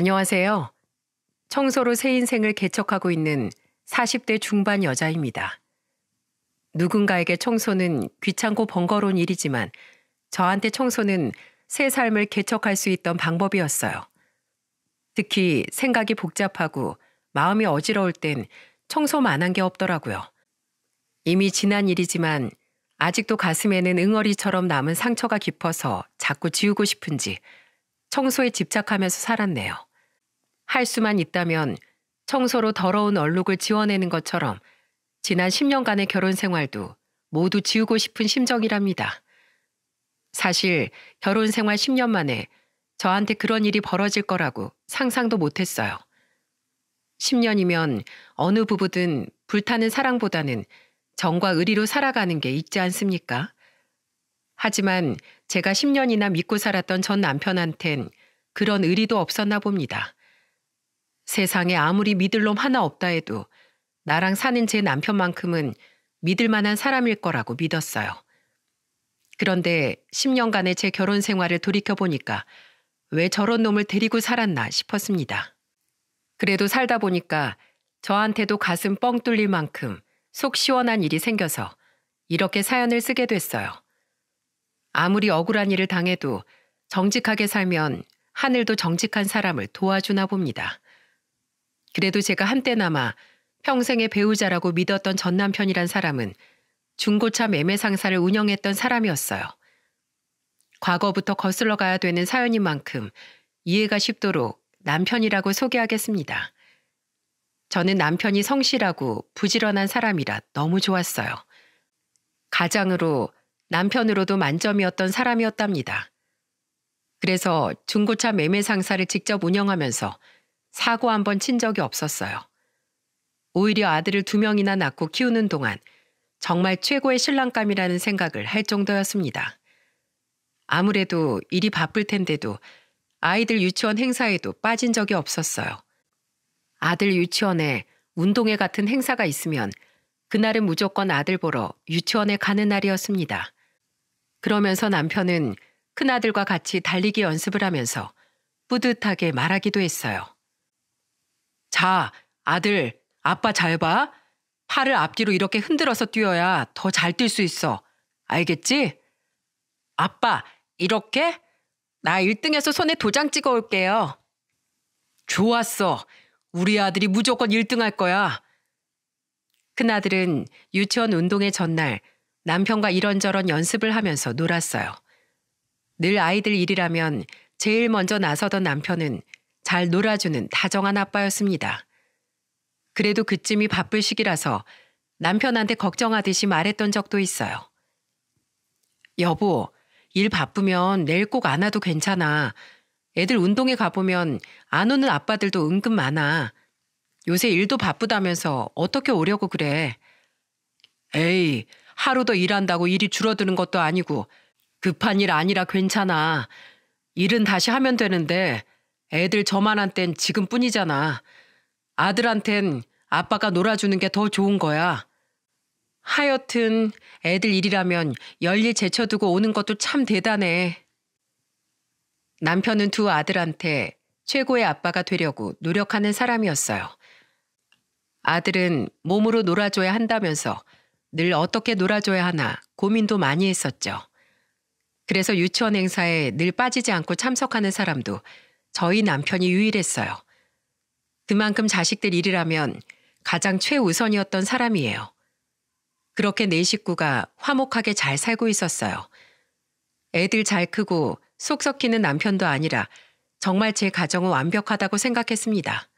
안녕하세요. 청소로 새 인생을 개척하고 있는 40대 중반 여자입니다. 누군가에게 청소는 귀찮고 번거로운 일이지만 저한테 청소는 새 삶을 개척할 수 있던 방법이었어요. 특히 생각이 복잡하고 마음이 어지러울 땐 청소만 한 게 없더라고요. 이미 지난 일이지만 아직도 가슴에는 응어리처럼 남은 상처가 깊어서 자꾸 지우고 싶은지 청소에 집착하면서 살았네요. 할 수만 있다면 청소로 더러운 얼룩을 지워내는 것처럼 지난 10년간의 결혼 생활도 모두 지우고 싶은 심정이랍니다. 사실 결혼 생활 10년 만에 저한테 그런 일이 벌어질 거라고 상상도 못했어요. 10년이면 어느 부부든 불타는 사랑보다는 정과 의리로 살아가는 게 있지 않습니까? 하지만 제가 10년이나 믿고 살았던 전 남편한텐 그런 의리도 없었나 봅니다. 세상에 아무리 믿을 놈 하나 없다 해도 나랑 사는 제 남편만큼은 믿을 만한 사람일 거라고 믿었어요. 그런데 10년간의 제 결혼 생활을 돌이켜보니까 왜 저런 놈을 데리고 살았나 싶었습니다. 그래도 살다 보니까 저한테도 가슴 뻥 뚫릴 만큼 속 시원한 일이 생겨서 이렇게 사연을 쓰게 됐어요. 아무리 억울한 일을 당해도 정직하게 살면 하늘도 정직한 사람을 도와주나 봅니다. 그래도 제가 한때나마 평생의 배우자라고 믿었던 전 남편이란 사람은 중고차 매매 상사를 운영했던 사람이었어요. 과거부터 거슬러 가야 되는 사연인 만큼 이해가 쉽도록 남편이라고 소개하겠습니다. 저는 남편이 성실하고 부지런한 사람이라 너무 좋았어요. 가장으로 남편으로도 만점이었던 사람이었답니다. 그래서 중고차 매매 상사를 직접 운영하면서 사고 한 번 친 적이 없었어요. 오히려 아들을 두 명이나 낳고 키우는 동안 정말 최고의 신랑감이라는 생각을 할 정도였습니다. 아무래도 일이 바쁠 텐데도 아이들 유치원 행사에도 빠진 적이 없었어요. 아들 유치원에 운동회 같은 행사가 있으면 그날은 무조건 아들 보러 유치원에 가는 날이었습니다. 그러면서 남편은 큰아들과 같이 달리기 연습을 하면서 뿌듯하게 말하기도 했어요. 자, 아들, 아빠 잘 봐. 팔을 앞뒤로 이렇게 흔들어서 뛰어야 더 잘 뛸 수 있어. 알겠지? 아빠, 이렇게? 나 1등해서 손에 도장 찍어 올게요. 좋았어. 우리 아들이 무조건 1등 할 거야. 큰아들은 유치원 운동회 전날 남편과 이런저런 연습을 하면서 놀았어요. 늘 아이들 일이라면 제일 먼저 나서던 남편은 잘 놀아주는 다정한 아빠였습니다. 그래도 그쯤이 바쁠 시기라서 남편한테 걱정하듯이 말했던 적도 있어요. 여보, 일 바쁘면 내일 꼭 안 와도 괜찮아. 애들 운동에 가보면 안 오는 아빠들도 은근 많아. 요새 일도 바쁘다면서 어떻게 오려고 그래. 에이, 하루 더 일한다고 일이 줄어드는 것도 아니고 급한 일 아니라 괜찮아. 일은 다시 하면 되는데 애들 저만한 땐 지금뿐이잖아. 아들한텐 아빠가 놀아주는 게 더 좋은 거야. 하여튼 애들 일이라면 열일 제쳐두고 오는 것도 참 대단해. 남편은 두 아들한테 최고의 아빠가 되려고 노력하는 사람이었어요. 아들은 몸으로 놀아줘야 한다면서 늘 어떻게 놀아줘야 하나 고민도 많이 했었죠. 그래서 유치원 행사에 늘 빠지지 않고 참석하는 사람도 저희 남편이 유일했어요. 그만큼 자식들 일이라면 가장 최우선이었던 사람이에요. 그렇게 네 식구가 화목하게 잘 살고 있었어요. 애들 잘 크고 속 썩히는 남편도 아니라 정말 제 가정은 완벽하다고 생각했습니다.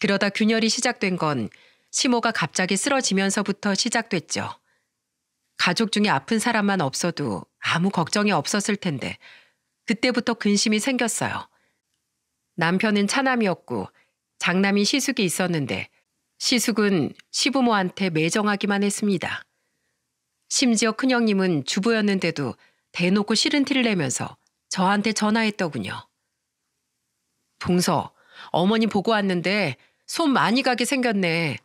그러다 균열이 시작된 건 시모가 갑자기 쓰러지면서부터 시작됐죠. 가족 중에 아픈 사람만 없어도 아무 걱정이 없었을 텐데 그때부터 근심이 생겼어요. 남편은 차남이었고 장남이 시숙이 있었는데 시숙은 시부모한테 매정하기만 했습니다. 심지어 큰형님은 주부였는데도 대놓고 싫은 티를 내면서 저한테 전화했더군요. 봉서, 어머니 보고 왔는데 손 많이 가게 생겼네.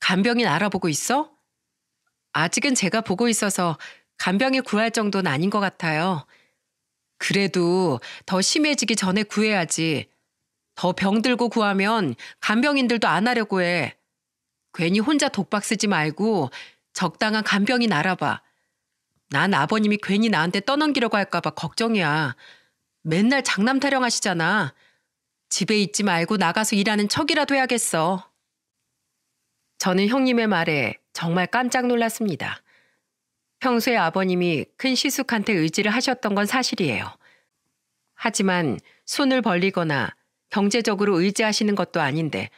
간병인 알아보고 있어? 아직은 제가 보고 있어서 간병에 구할 정도는 아닌 것 같아요. 그래도 더 심해지기 전에 구해야지. 더 병들고 구하면 간병인들도 안 하려고 해. 괜히 혼자 독박 쓰지 말고 적당한 간병인 알아봐. 난 아버님이 괜히 나한테 떠넘기려고 할까봐 걱정이야. 맨날 장남 타령하시잖아. 집에 있지 말고 나가서 일하는 척이라도 해야겠어. 저는 형님의 말에 정말 깜짝 놀랐습니다. 평소에 아버님이 큰 시숙한테 의지를 하셨던 건 사실이에요. 하지만 손을 벌리거나 경제적으로 의지하시는 것도 아닌데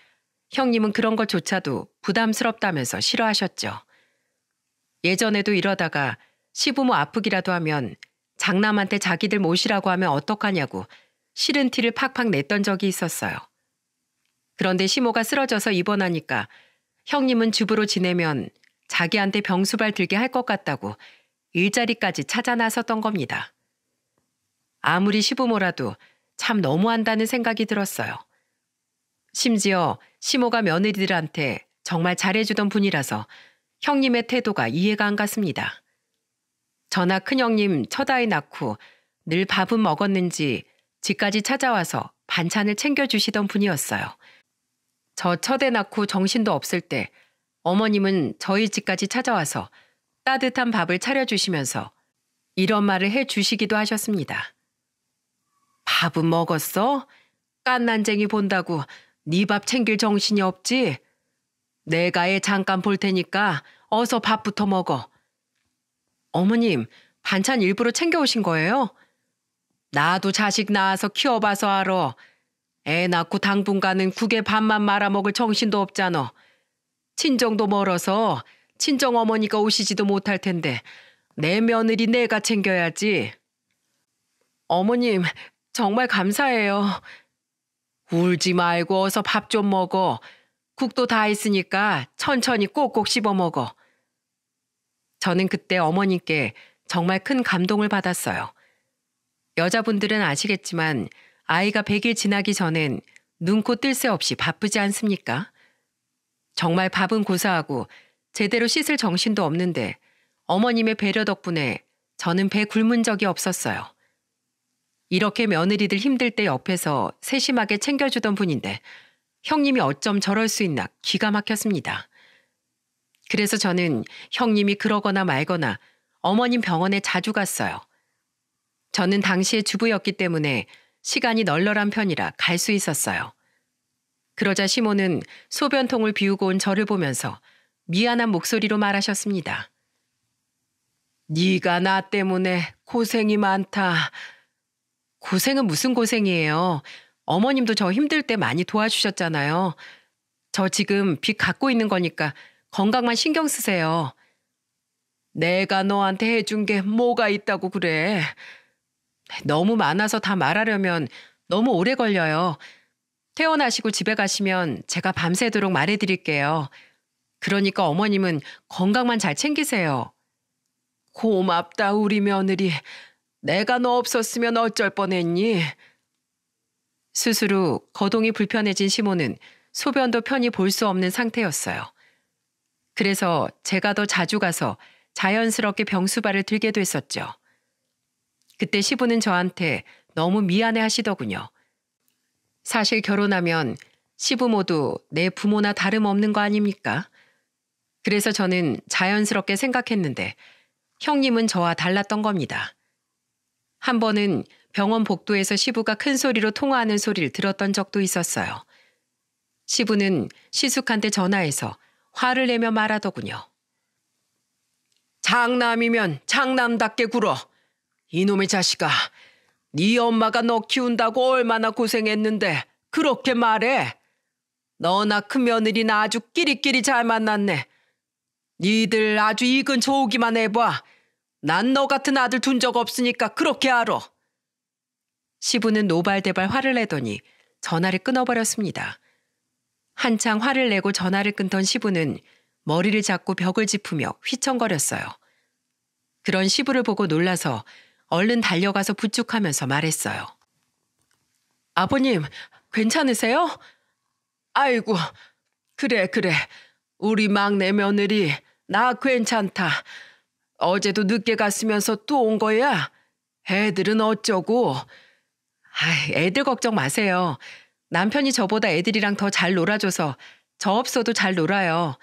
형님은 그런 것조차도 부담스럽다면서 싫어하셨죠. 예전에도 이러다가 시부모 아프기라도 하면 장남한테 자기들 모시라고 하면 어떡하냐고 싫은 티를 팍팍 냈던 적이 있었어요. 그런데 시모가 쓰러져서 입원하니까 형님은 주부로 지내면 자기한테 병수발 들게 할 것 같다고 일자리까지 찾아 나섰던 겁니다. 아무리 시부모라도 참 너무한다는 생각이 들었어요. 심지어 시모가 며느리들한테 정말 잘해주던 분이라서 형님의 태도가 이해가 안 갔습니다. 저나 큰형님 처다이 낳고 늘 밥은 먹었는지 집까지 찾아와서 반찬을 챙겨주시던 분이었어요. 저 처대 낳고 정신도 없을 때 어머님은 저희 집까지 찾아와서 따뜻한 밥을 차려주시면서 이런 말을 해 주시기도 하셨습니다. 밥은 먹었어? 깐난쟁이 본다고 네 밥 챙길 정신이 없지? 내가 애 잠깐 볼 테니까 어서 밥부터 먹어. 어머님, 반찬 일부러 챙겨오신 거예요? 나도 자식 낳아서 키워봐서 알아. 애 낳고 당분간은 국에 밥만 말아먹을 정신도 없잖아. 친정도 멀어서 친정 어머니가 오시지도 못할 텐데 내 며느리 내가 챙겨야지. 어머님, 정말 감사해요. 울지 말고 어서 밥 좀 먹어. 국도 다 있으니까 천천히 꼭꼭 씹어 먹어. 저는 그때 어머님께 정말 큰 감동을 받았어요. 여자분들은 아시겠지만 아이가 100일 지나기 전엔 눈코 뜰 새 없이 바쁘지 않습니까? 정말 밥은 고사하고 제대로 씻을 정신도 없는데 어머님의 배려 덕분에 저는 배 굶은 적이 없었어요. 이렇게 며느리들 힘들 때 옆에서 세심하게 챙겨주던 분인데 형님이 어쩜 저럴 수 있나 기가 막혔습니다. 그래서 저는 형님이 그러거나 말거나 어머님 병원에 자주 갔어요. 저는 당시에 주부였기 때문에 시간이 널널한 편이라 갈 수 있었어요. 그러자 시모는 소변통을 비우고 온 저를 보면서 미안한 목소리로 말하셨습니다. 네가 나 때문에 고생이 많다. 고생은 무슨 고생이에요. 어머님도 저 힘들 때 많이 도와주셨잖아요. 저 지금 빚 갖고 있는 거니까 건강만 신경 쓰세요. 내가 너한테 해준 게 뭐가 있다고 그래. 너무 많아서 다 말하려면 너무 오래 걸려요. 퇴원하시고 집에 가시면 제가 밤새도록 말해드릴게요. 그러니까 어머님은 건강만 잘 챙기세요. 고맙다, 우리 며느리. 내가 너 없었으면 어쩔 뻔했니? 스스로 거동이 불편해진 시모는 소변도 편히 볼 수 없는 상태였어요. 그래서 제가 더 자주 가서 자연스럽게 병수발을 들게 됐었죠. 그때 시부는 저한테 너무 미안해 하시더군요. 사실 결혼하면 시부모두내 부모나 다름없는 거 아닙니까? 그래서 저는 자연스럽게 생각했는데 형님은 저와 달랐던 겁니다. 한 번은 병원 복도에서 시부가 큰 소리로 통화하는 소리를 들었던 적도 있었어요. 시부는 시숙한테 전화해서 화를 내며 말하더군요. 장남이면 장남답게 굴어. 이놈의 자식아, 네 엄마가 너 키운다고 얼마나 고생했는데 그렇게 말해. 너나 큰 며느리나 아주 끼리끼리 잘 만났네. 니들 아주 익은 조기만 해봐. 난너 같은 아들 둔 적 없으니까 그렇게 알아. 시부는 노발대발 화를 내더니 전화를 끊어버렸습니다. 한창 화를 내고 전화를 끊던 시부는 머리를 잡고 벽을 짚으며 휘청거렸어요. 그런 시부를 보고 놀라서 얼른 달려가서 부축하면서 말했어요. 아버님, 괜찮으세요? 아이고, 그래, 그래. 우리 막내 며느리, 나 괜찮다. 어제도 늦게 갔으면서 또 온 거야? 애들은 어쩌고? 아이, 애들 걱정 마세요. 남편이 저보다 애들이랑 더 잘 놀아줘서 저 없어도 잘 놀아요.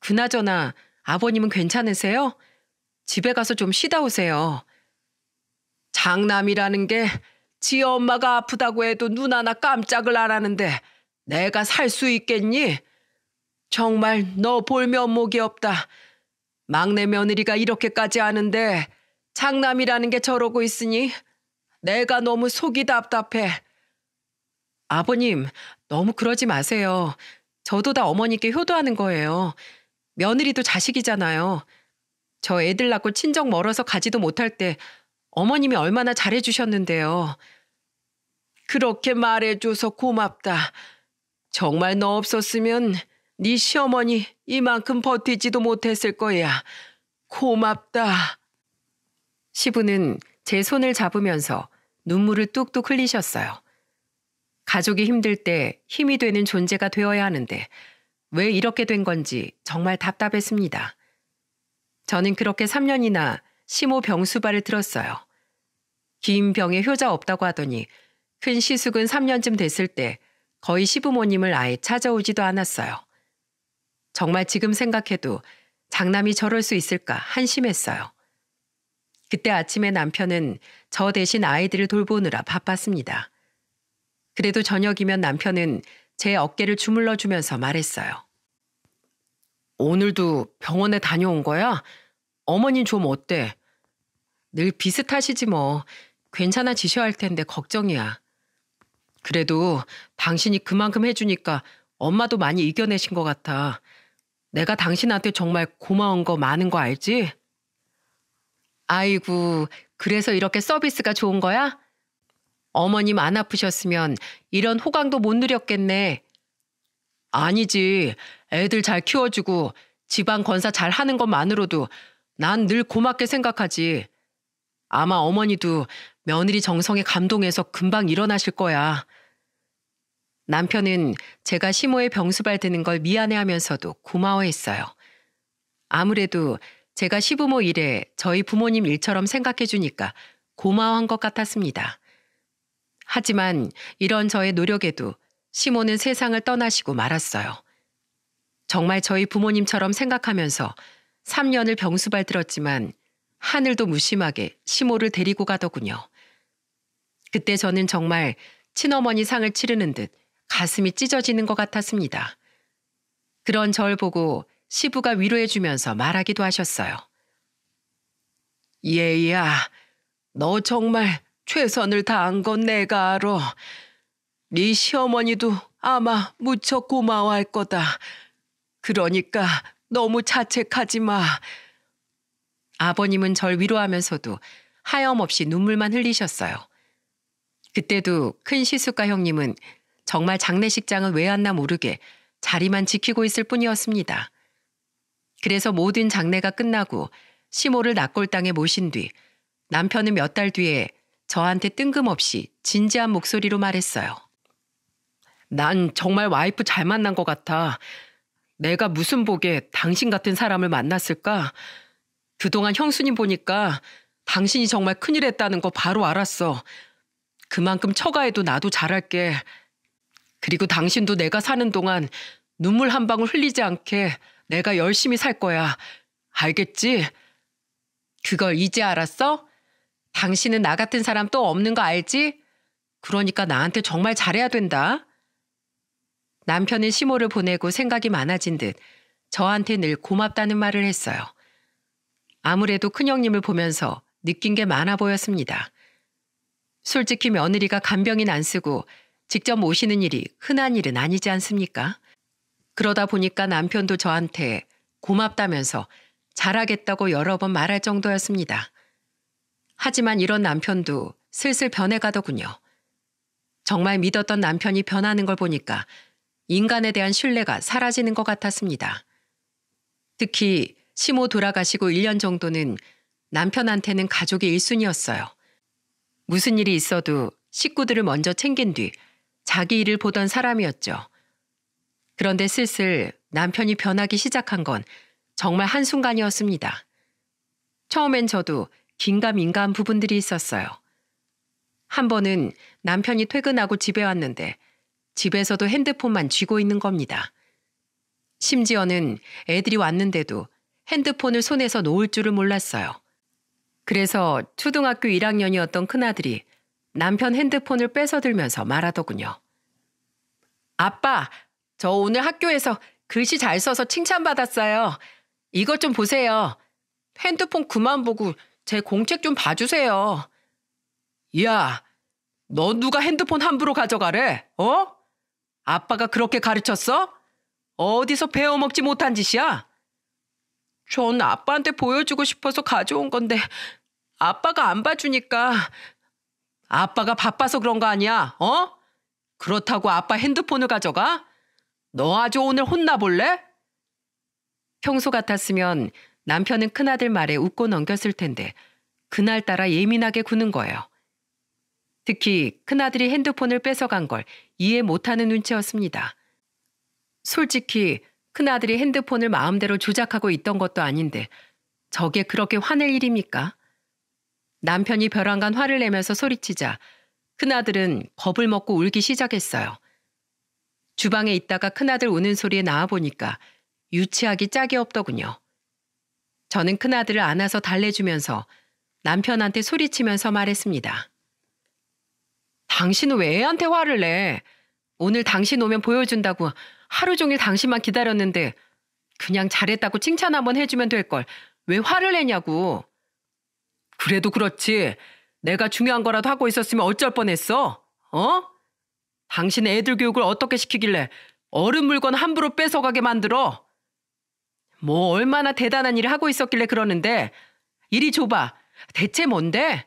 그나저나 아버님은 괜찮으세요? 집에 가서 좀 쉬다 오세요. 장남이라는 게 지 엄마가 아프다고 해도 눈 하나 깜짝을 안 하는데 내가 살 수 있겠니? 정말 너 볼 면목이 없다. 막내 며느리가 이렇게까지 하는데 장남이라는 게 저러고 있으니 내가 너무 속이 답답해. 아버님, 너무 그러지 마세요. 저도 다 어머니께 효도하는 거예요. 며느리도 자식이잖아요. 저 애들 낳고 친정 멀어서 가지도 못할 때 어머님이 얼마나 잘해주셨는데요. 그렇게 말해줘서 고맙다. 정말 너 없었으면 네 시어머니 이만큼 버티지도 못했을 거야. 고맙다. 시부는 제 손을 잡으면서 눈물을 뚝뚝 흘리셨어요. 가족이 힘들 때 힘이 되는 존재가 되어야 하는데 왜 이렇게 된 건지 정말 답답했습니다. 저는 그렇게 3년이나 심호 병수발을 들었어요. 긴 병에 효자 없다고 하더니 큰 시숙은 3년쯤 됐을 때 거의 시부모님을 아예 찾아오지도 않았어요. 정말 지금 생각해도 장남이 저럴 수 있을까 한심했어요. 그때 아침에 남편은 저 대신 아이들을 돌보느라 바빴습니다. 그래도 저녁이면 남편은 제 어깨를 주물러 주면서 말했어요. 오늘도 병원에 다녀온 거야? 어머님 좀 어때? 늘 비슷하시지 뭐. 괜찮아지셔야 할 텐데 걱정이야. 그래도 당신이 그만큼 해주니까 엄마도 많이 이겨내신 것 같아. 내가 당신한테 정말 고마운 거 많은 거 알지? 아이고, 그래서 이렇게 서비스가 좋은 거야? 어머님 안 아프셨으면 이런 호강도 못 누렸겠네. 아니지. 애들 잘 키워주고 지방 건사 잘 하는 것만으로도 난 늘 고맙게 생각하지. 아마 어머니도 며느리 정성에 감동해서 금방 일어나실 거야. 남편은 제가 시모의 병수발 드는 걸 미안해하면서도 고마워했어요. 아무래도 제가 시부모 일에 저희 부모님 일처럼 생각해주니까 고마워한 것 같았습니다. 하지만 이런 저의 노력에도 시모는 세상을 떠나시고 말았어요. 정말 저희 부모님처럼 생각하면서 3년을 병수발 들었지만 하늘도 무심하게 시모를 데리고 가더군요. 그때 저는 정말 친어머니 상을 치르는 듯 가슴이 찢어지는 것 같았습니다. 그런 절 보고 시부가 위로해주면서 말하기도 하셨어요. 예이야너 정말 최선을 다한 건 내가 알아. 네 시어머니도 아마 무척 고마워할 거다. 그러니까 너무 자책하지 마. 아버님은 절 위로하면서도 하염없이 눈물만 흘리셨어요. 그때도 큰 시숙가 형님은 정말 장례식장은 왜 왔나 모르게 자리만 지키고 있을 뿐이었습니다. 그래서 모든 장례가 끝나고 시모를 납골당에 모신 뒤 남편은 몇 달 뒤에 저한테 뜬금없이 진지한 목소리로 말했어요. 난 정말 와이프 잘 만난 것 같아. 내가 무슨 복에 당신 같은 사람을 만났을까? 그동안 형수님 보니까 당신이 정말 큰일 했다는 거 바로 알았어. 그만큼 처가에도 나도 잘할게. 그리고 당신도 내가 사는 동안 눈물 한 방울 흘리지 않게 내가 열심히 살 거야. 알겠지? 그걸 이제 알았어? 당신은 나 같은 사람 또 없는 거 알지? 그러니까 나한테 정말 잘해야 된다. 남편은 시모를 보내고 생각이 많아진 듯 저한테 늘 고맙다는 말을 했어요. 아무래도 큰형님을 보면서 느낀 게 많아 보였습니다. 솔직히 며느리가 간병인 안 쓰고 직접 오시는 일이 흔한 일은 아니지 않습니까? 그러다 보니까 남편도 저한테 고맙다면서 잘하겠다고 여러 번 말할 정도였습니다. 하지만 이런 남편도 슬슬 변해가더군요. 정말 믿었던 남편이 변하는 걸 보니까 인간에 대한 신뢰가 사라지는 것 같았습니다. 특히 시모 돌아가시고 1년 정도는 남편한테는 가족의 1순위였어요 무슨 일이 있어도 식구들을 먼저 챙긴 뒤 자기 일을 보던 사람이었죠. 그런데 슬슬 남편이 변하기 시작한 건 정말 한순간이었습니다. 처음엔 저도 긴가민가한 부분들이 있었어요. 한 번은 남편이 퇴근하고 집에 왔는데 집에서도 핸드폰만 쥐고 있는 겁니다. 심지어는 애들이 왔는데도 핸드폰을 손에서 놓을 줄을 몰랐어요. 그래서 초등학교 1학년이었던 큰아들이 남편 핸드폰을 뺏어들면서 말하더군요. 아빠, 저 오늘 학교에서 글씨 잘 써서 칭찬받았어요. 이것 좀 보세요. 핸드폰 그만 보고 제 공책 좀 봐주세요. 야, 너 누가 핸드폰 함부로 가져가래? 어? 아빠가 그렇게 가르쳤어? 어디서 배워먹지 못한 짓이야? 전 아빠한테 보여주고 싶어서 가져온 건데 아빠가 안 봐주니까 아빠가 바빠서 그런 거 아니야, 어? 그렇다고 아빠 핸드폰을 가져가? 너 아주 오늘 혼나볼래? 평소 같았으면 남편은 큰아들 말에 웃고 넘겼을 텐데 그날따라 예민하게 구는 거예요. 특히 큰아들이 핸드폰을 뺏어간 걸 이해 못하는 눈치였습니다. 솔직히 큰아들이 핸드폰을 마음대로 조작하고 있던 것도 아닌데 저게 그렇게 화낼 일입니까? 남편이 벼랑간 화를 내면서 소리치자 큰아들은 겁을 먹고 울기 시작했어요. 주방에 있다가 큰아들 우는 소리에 나와보니까 유치하기 짝이 없더군요. 저는 큰아들을 안아서 달래주면서 남편한테 소리치면서 말했습니다. 당신은 왜 애한테 화를 내? 오늘 당신 오면 보여준다고 하루 종일 당신만 기다렸는데 그냥 잘했다고 칭찬 한번 해주면 될걸 왜 화를 내냐고. 그래도 그렇지. 내가 중요한 거라도 하고 있었으면 어쩔 뻔했어. 어? 당신 애들 교육을 어떻게 시키길래 어른 물건 함부로 뺏어가게 만들어? 뭐 얼마나 대단한 일을 하고 있었길래 그러는데 이리 줘봐. 대체 뭔데?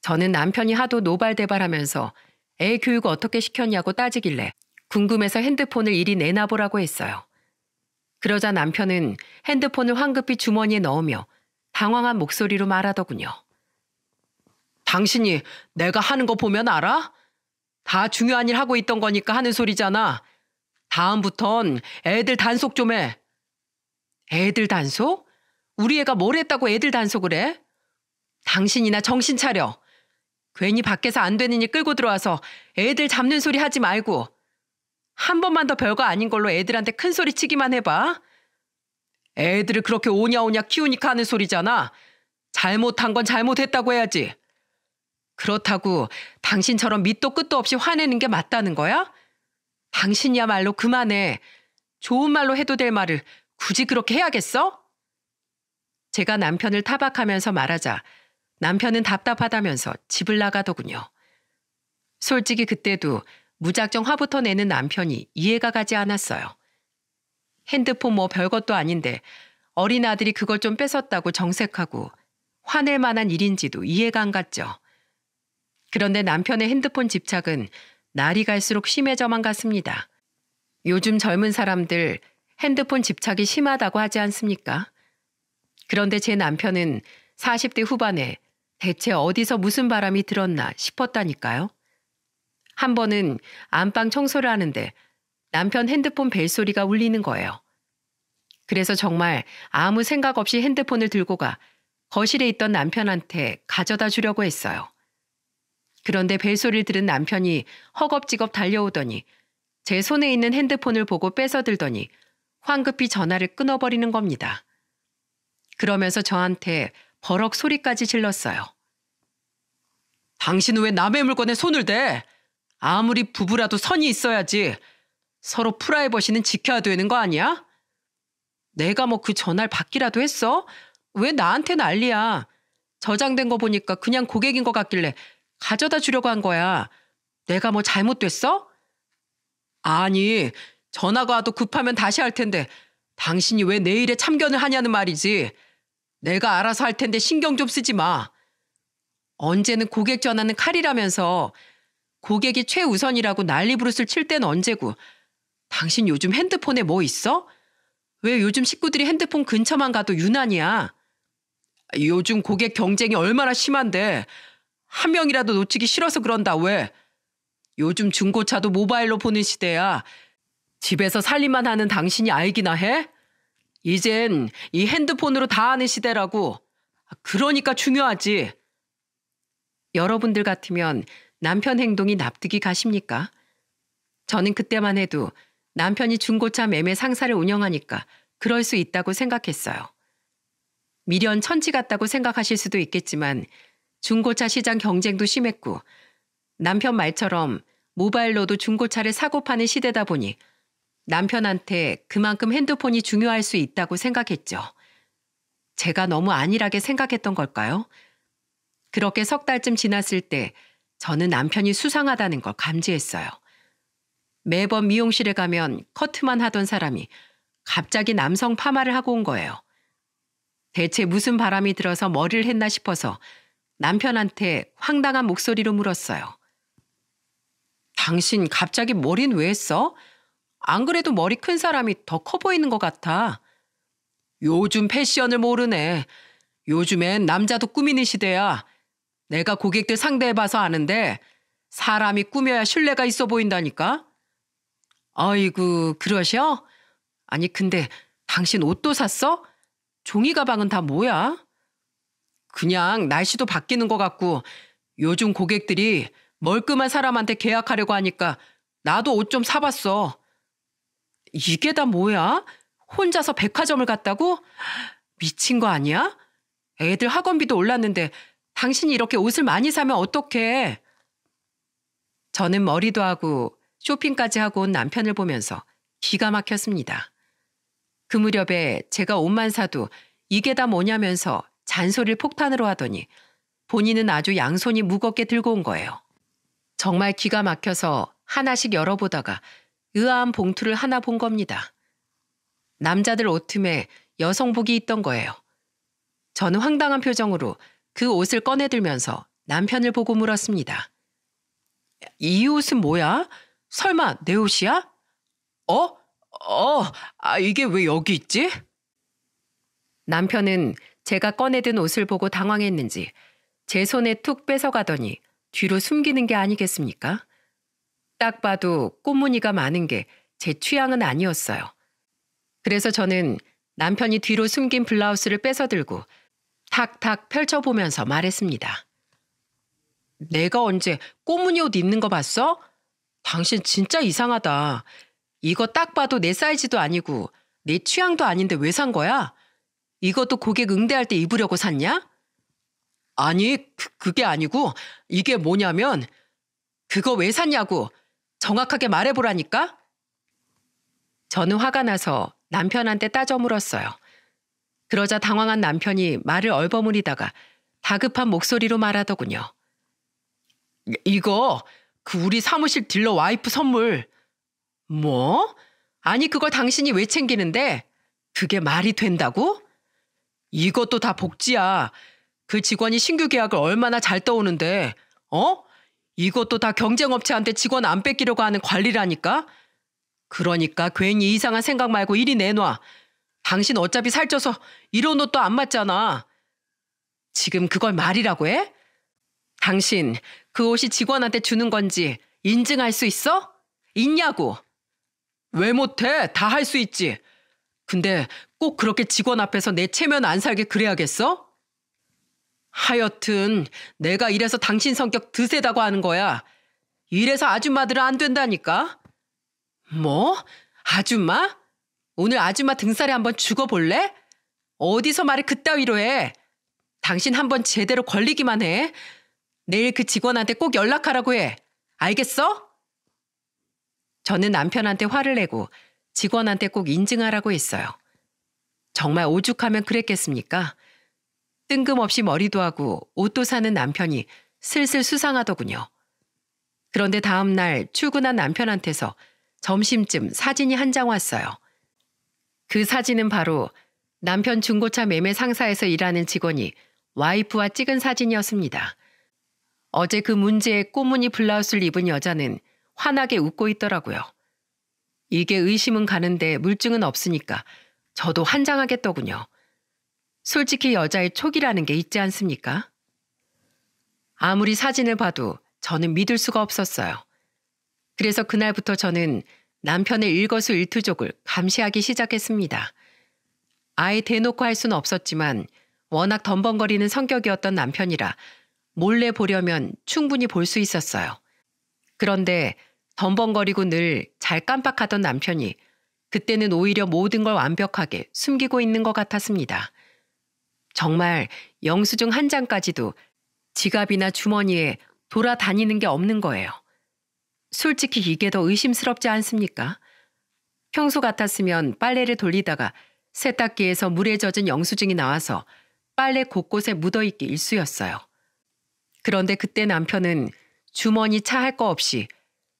저는 남편이 하도 노발대발하면서 애 교육 어떻게 시켰냐고 따지길래 궁금해서 핸드폰을 이리 내놔보라고 했어요. 그러자 남편은 핸드폰을 황급히 주머니에 넣으며 당황한 목소리로 말하더군요. 당신이 내가 하는 거 보면 알아? 다 중요한 일 하고 있던 거니까 하는 소리잖아. 다음부턴 애들 단속 좀 해. 애들 단속? 우리 애가 뭘 했다고 애들 단속을 해? 당신이나 정신 차려. 괜히 밖에서 안 되는 일 끌고 들어와서 애들 잡는 소리 하지 말고 한 번만 더 별거 아닌 걸로 애들한테 큰 소리 치기만 해봐. 애들을 그렇게 오냐오냐 키우니까 하는 소리잖아. 잘못한 건 잘못했다고 해야지. 그렇다고 당신처럼 밑도 끝도 없이 화내는 게 맞다는 거야? 당신이야말로 그만해. 좋은 말로 해도 될 말을 굳이 그렇게 해야겠어? 제가 남편을 타박하면서 말하자 남편은 답답하다면서 집을 나가더군요. 솔직히 그때도 무작정 화부터 내는 남편이 이해가 가지 않았어요. 핸드폰 뭐 별것도 아닌데 어린 아들이 그걸 좀 뺏었다고 정색하고 화낼 만한 일인지도 이해가 안 갔죠. 그런데 남편의 핸드폰 집착은 날이 갈수록 심해져만 갔습니다. 요즘 젊은 사람들 핸드폰 집착이 심하다고 하지 않습니까? 그런데 제 남편은 40대 후반에 대체 어디서 무슨 바람이 들었나 싶었다니까요. 한 번은 안방 청소를 하는데 남편 핸드폰 벨소리가 울리는 거예요. 그래서 정말 아무 생각 없이 핸드폰을 들고 가 거실에 있던 남편한테 가져다 주려고 했어요. 그런데 벨소리를 들은 남편이 허겁지겁 달려오더니 제 손에 있는 핸드폰을 보고 뺏어들더니 황급히 전화를 끊어버리는 겁니다. 그러면서 저한테 버럭 소리까지 질렀어요. 당신왜 남의 물건에 손을 대? 아무리 부부라도 선이 있어야지. 서로 프라이버시는 지켜야 되는 거 아니야? 내가 뭐 그 전화를 받기라도 했어? 왜 나한테 난리야? 저장된 거 보니까 그냥 고객인 것 같길래 가져다 주려고 한 거야. 내가 뭐 잘못됐어? 아니, 전화가 와도 급하면 다시 할 텐데 당신이 왜 내 일에 참견을 하냐는 말이지. 내가 알아서 할 텐데 신경 좀 쓰지 마. 언제는 고객 전화는 칼이라면서 고객이 최우선이라고 난리 부르스를 칠 땐 언제고 당신 요즘 핸드폰에 뭐 있어? 왜 요즘 식구들이 핸드폰 근처만 가도 유난이야? 요즘 고객 경쟁이 얼마나 심한데 한 명이라도 놓치기 싫어서 그런다 왜? 요즘 중고차도 모바일로 보는 시대야. 집에서 살림만 하는 당신이 알기나 해? 이젠 이 핸드폰으로 다 아는 시대라고. 그러니까 중요하지. 여러분들 같으면 남편 행동이 납득이 가십니까? 저는 그때만 해도 남편이 중고차 매매 상사를 운영하니까 그럴 수 있다고 생각했어요. 미련 천치 같다고 생각하실 수도 있겠지만 중고차 시장 경쟁도 심했고 남편 말처럼 모바일로도 중고차를 사고 파는 시대다 보니 남편한테 그만큼 핸드폰이 중요할 수 있다고 생각했죠. 제가 너무 안일하게 생각했던 걸까요? 그렇게 석 달쯤 지났을 때 저는 남편이 수상하다는 걸 감지했어요. 매번 미용실에 가면 커트만 하던 사람이 갑자기 남성 파마를 하고 온 거예요. 대체 무슨 바람이 들어서 머리를 했나 싶어서 남편한테 황당한 목소리로 물었어요. 당신 갑자기 머린 왜 했어? 안 그래도 머리 큰 사람이 더 커 보이는 것 같아. 요즘 패션을 모르네. 요즘엔 남자도 꾸미는 시대야. 내가 고객들 상대해봐서 아는데 사람이 꾸며야 신뢰가 있어 보인다니까? 아이고 그러셔? 아니 근데 당신 옷도 샀어? 종이 가방은 다 뭐야? 그냥 날씨도 바뀌는 것 같고 요즘 고객들이 멀끔한 사람한테 계약하려고 하니까 나도 옷 좀 사봤어. 이게 다 뭐야? 혼자서 백화점을 갔다고? 미친 거 아니야? 애들 학원비도 올랐는데 당신이 이렇게 옷을 많이 사면 어떡해? 저는 머리도 하고 쇼핑까지 하고 온 남편을 보면서 기가 막혔습니다. 그 무렵에 제가 옷만 사도 이게 다 뭐냐면서 잔소리를 폭탄으로 하더니 본인은 아주 양손이 무겁게 들고 온 거예요. 정말 기가 막혀서 하나씩 열어보다가 의아한 봉투를 하나 본 겁니다. 남자들 옷 틈에 여성복이 있던 거예요. 저는 황당한 표정으로 그 옷을 꺼내들면서 남편을 보고 물었습니다. 이 옷은 뭐야? 설마 내 옷이야? 어? 어, 아, 이게 왜 여기 있지? 남편은 제가 꺼내든 옷을 보고 당황했는지 제 손에 툭 뺏어가더니 뒤로 숨기는 게 아니겠습니까? 딱 봐도 꽃무늬가 많은 게 제 취향은 아니었어요. 그래서 저는 남편이 뒤로 숨긴 블라우스를 뺏어들고 탁탁 펼쳐보면서 말했습니다. 내가 언제 꽃무늬 옷 입는 거 봤어? 당신 진짜 이상하다. 이거 딱 봐도 내 사이즈도 아니고 내 취향도 아닌데 왜 산 거야? 이것도 고객 응대할 때 입으려고 샀냐? 아니, 그, 그게 아니고 이게 뭐냐면 그거 왜 샀냐고 정확하게 말해보라니까? 저는 화가 나서 남편한테 따져 물었어요. 그러자 당황한 남편이 말을 얼버무리다가 다급한 목소리로 말하더군요. 이거 그 우리 사무실 딜러 와이프 선물. 뭐? 아니, 그걸 당신이 왜 챙기는데? 그게 말이 된다고? 이것도 다 복지야. 그 직원이 신규 계약을 얼마나 잘 떠오는데, 어? 이것도 다 경쟁업체한테 직원 안 뺏기려고 하는 관리라니까? 그러니까 괜히 이상한 생각 말고 이리 내놔. 당신 어차피 살쪄서 이런 옷도 안 맞잖아. 지금 그걸 말이라고 해? 당신 그 옷이 직원한테 주는 건지 인증할 수 있어? 있냐고. 왜 못해? 다 할 수 있지. 근데 꼭 그렇게 직원 앞에서 내 체면 안 살게 그래야겠어? 하여튼 내가 이래서 당신 성격 드세다고 하는 거야. 이래서 아줌마들은 안 된다니까. 뭐? 아줌마? 오늘 아줌마 등살에 한번 죽어볼래? 어디서 말을 그따위로 해? 당신 한번 제대로 걸리기만 해. 내일 그 직원한테 꼭 연락하라고 해. 알겠어? 저는 남편한테 화를 내고 직원한테 꼭 인증하라고 했어요. 정말 오죽하면 그랬겠습니까? 뜬금없이 머리도 하고 옷도 사는 남편이 슬슬 수상하더군요. 그런데 다음날 출근한 남편한테서 점심쯤 사진이 한 장 왔어요. 그 사진은 바로 남편 중고차 매매 상사에서 일하는 직원이 와이프와 찍은 사진이었습니다. 어제 그문제에 꼬무늬 블라우스를 입은 여자는 환하게 웃고 있더라고요. 이게 의심은 가는데 물증은 없으니까 저도 환장하겠더군요. 솔직히 여자의 촉이라는 게 있지 않습니까? 아무리 사진을 봐도 저는 믿을 수가 없었어요. 그래서 그날부터 저는 남편의 일거수 일투족을 감시하기 시작했습니다. 아예 대놓고 할 수는 없었지만 워낙 덤벙거리는 성격이었던 남편이라 몰래 보려면 충분히 볼 수 있었어요. 그런데 덤벙거리고 늘 잘 깜빡하던 남편이 그때는 오히려 모든 걸 완벽하게 숨기고 있는 것 같았습니다. 정말 영수증 한 장까지도 지갑이나 주머니에 돌아다니는 게 없는 거예요. 솔직히 이게 더 의심스럽지 않습니까? 평소 같았으면 빨래를 돌리다가 세탁기에서 물에 젖은 영수증이 나와서 빨래 곳곳에 묻어있기 일쑤였어요. 그런데 그때 남편은 주머니 차 할 거 없이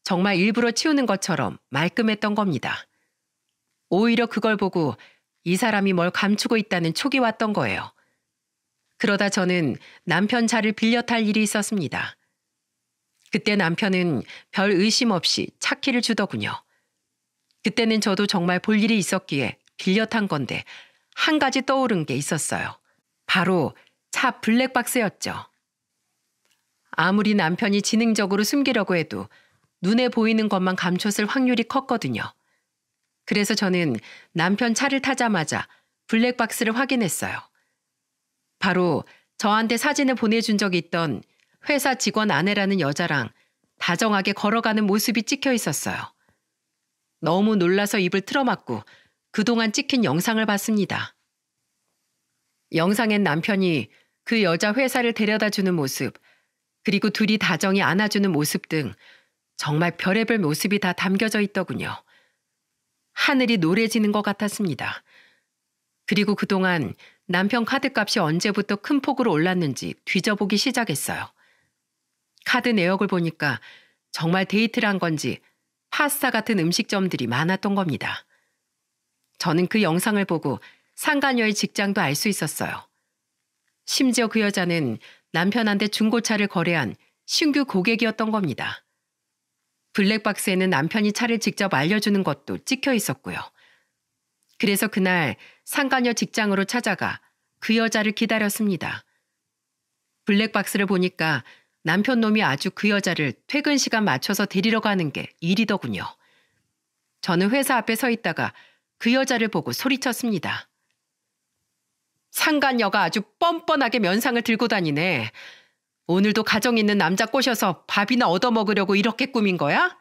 정말 일부러 치우는 것처럼 말끔했던 겁니다. 오히려 그걸 보고 이 사람이 뭘 감추고 있다는 촉이 왔던 거예요. 그러다 저는 남편 차를 빌려 탈 일이 있었습니다. 그때 남편은 별 의심 없이 차키를 주더군요. 그때는 저도 정말 볼 일이 있었기에 빌려 탄 건데 한 가지 떠오른 게 있었어요. 바로 차 블랙박스였죠. 아무리 남편이 지능적으로 숨기려고 해도 눈에 보이는 것만 감췄을 확률이 컸거든요. 그래서 저는 남편 차를 타자마자 블랙박스를 확인했어요. 바로 저한테 사진을 보내준 적이 있던 회사 직원 아내라는 여자랑 다정하게 걸어가는 모습이 찍혀 있었어요. 너무 놀라서 입을 틀어막고 그동안 찍힌 영상을 봤습니다. 영상엔 남편이 그 여자 회사를 데려다 주는 모습, 그리고 둘이 다정히 안아주는 모습 등 정말 별의별 모습이 다 담겨져 있더군요. 하늘이 노래지는 것 같았습니다. 그리고 그동안 남편 카드값이 언제부터 큰 폭으로 올랐는지 뒤져보기 시작했어요. 카드 내역을 보니까 정말 데이트를 한 건지 파스타 같은 음식점들이 많았던 겁니다. 저는 그 영상을 보고 상간녀의 직장도 알 수 있었어요. 심지어 그 여자는 남편한테 중고차를 거래한 신규 고객이었던 겁니다. 블랙박스에는 남편이 차를 직접 알려주는 것도 찍혀 있었고요. 그래서 그날 상가녀 직장으로 찾아가 그 여자를 기다렸습니다. 블랙박스를 보니까 남편 놈이 아주 그 여자를 퇴근 시간 맞춰서 데리러 가는 게 일이더군요. 저는 회사 앞에 서 있다가 그 여자를 보고 소리쳤습니다. 상간녀가 아주 뻔뻔하게 면상을 들고 다니네. 오늘도 가정 있는 남자 꼬셔서 밥이나 얻어먹으려고 이렇게 꾸민 거야?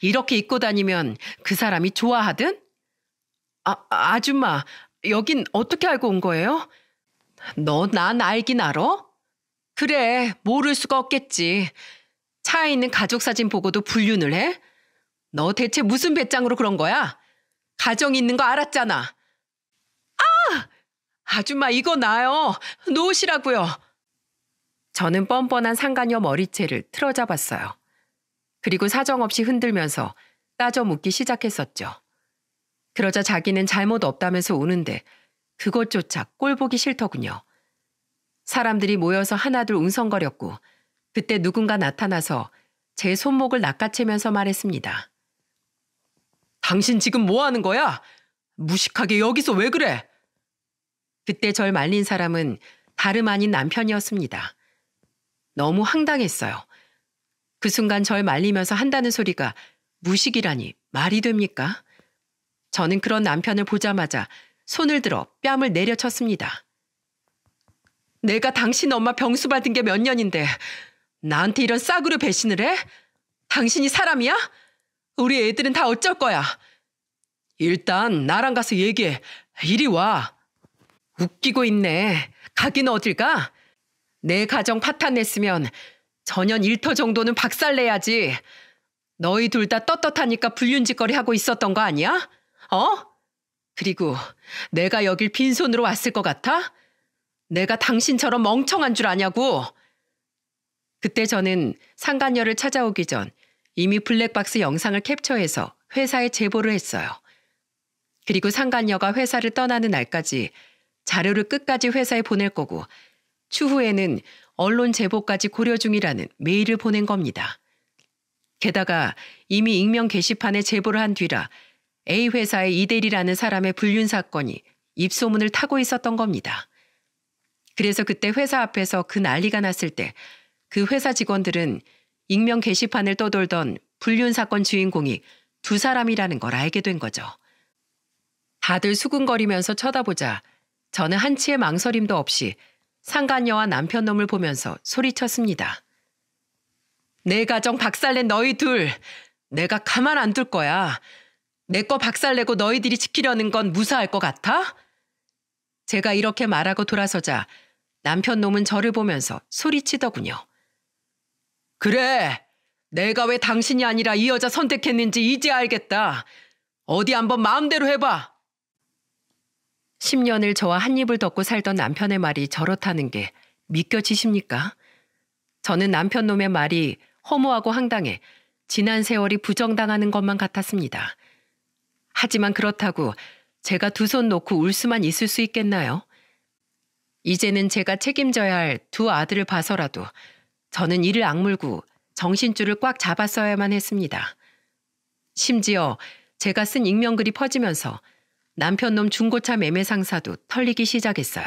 이렇게 입고 다니면 그 사람이 좋아하든? 아, 아줌마, 여긴 어떻게 알고 온 거예요? 너 난 알긴 알아? 그래, 모를 수가 없겠지. 차에 있는 가족 사진 보고도 불륜을 해? 너 대체 무슨 배짱으로 그런 거야? 가정이 있는 거 알았잖아. 아줌마 이거 나요. 놓으시라고요. 저는 뻔뻔한 상간녀 머리채를 틀어잡았어요. 그리고 사정없이 흔들면서 따져 묻기 시작했었죠. 그러자 자기는 잘못 없다면서 우는데 그것조차 꼴보기 싫더군요. 사람들이 모여서 하나둘 웅성거렸고 그때 누군가 나타나서 제 손목을 낚아채면서 말했습니다. 당신 지금 뭐 하는 거야? 무식하게 여기서 왜 그래? 그때 절 말린 사람은 다름 아닌 남편이었습니다. 너무 황당했어요. 그 순간 절 말리면서 한다는 소리가 무식이라니 말이 됩니까? 저는 그런 남편을 보자마자 손을 들어 뺨을 내려쳤습니다. 내가 당신 엄마 병수 받은 게 몇 년인데 나한테 이런 싸구려 배신을 해? 당신이 사람이야? 우리 애들은 다 어쩔 거야. 일단 나랑 가서 얘기해. 이리 와. 웃기고 있네. 가긴 어딜 가? 내 가정 파탄냈으면 전년 일터 정도는 박살내야지. 너희 둘 다 떳떳하니까 불륜짓거리 하고 있었던 거 아니야? 어? 그리고 내가 여길 빈손으로 왔을 것 같아? 내가 당신처럼 멍청한 줄 아냐고. 그때 저는 상간녀를 찾아오기 전 이미 블랙박스 영상을 캡처해서 회사에 제보를 했어요. 그리고 상간녀가 회사를 떠나는 날까지 자료를 끝까지 회사에 보낼 거고 추후에는 언론 제보까지 고려 중이라는 메일을 보낸 겁니다. 게다가 이미 익명 게시판에 제보를 한 뒤라 A 회사의 이대리라는 사람의 불륜 사건이 입소문을 타고 있었던 겁니다. 그래서 그때 회사 앞에서 그 난리가 났을 때 그 회사 직원들은 익명 게시판을 떠돌던 불륜 사건 주인공이 두 사람이라는 걸 알게 된 거죠. 다들 수근거리면서 쳐다보자 저는 한치의 망설임도 없이 상간녀와 남편놈을 보면서 소리쳤습니다. 내 가정 박살낸 너희 둘! 내가 가만 안 둘 거야. 내 거 박살내고 너희들이 지키려는 건 무사할 것 같아? 제가 이렇게 말하고 돌아서자 남편놈은 저를 보면서 소리치더군요. 그래! 내가 왜 당신이 아니라 이 여자 선택했는지 이제 알겠다. 어디 한번 마음대로 해봐. 10년을 저와 한 입을 덮고 살던 남편의 말이 저렇다는 게 믿겨지십니까? 저는 남편 놈의 말이 허무하고 황당해 지난 세월이 부정당하는 것만 같았습니다. 하지만 그렇다고 제가 두 손 놓고 울 수만 있을 수 있겠나요? 이제는 제가 책임져야 할 두 아들을 봐서라도 저는 이를 악물고 정신줄을 꽉 잡았어야만 했습니다. 심지어 제가 쓴 익명글이 퍼지면서 남편놈 중고차 매매 상사도 털리기 시작했어요.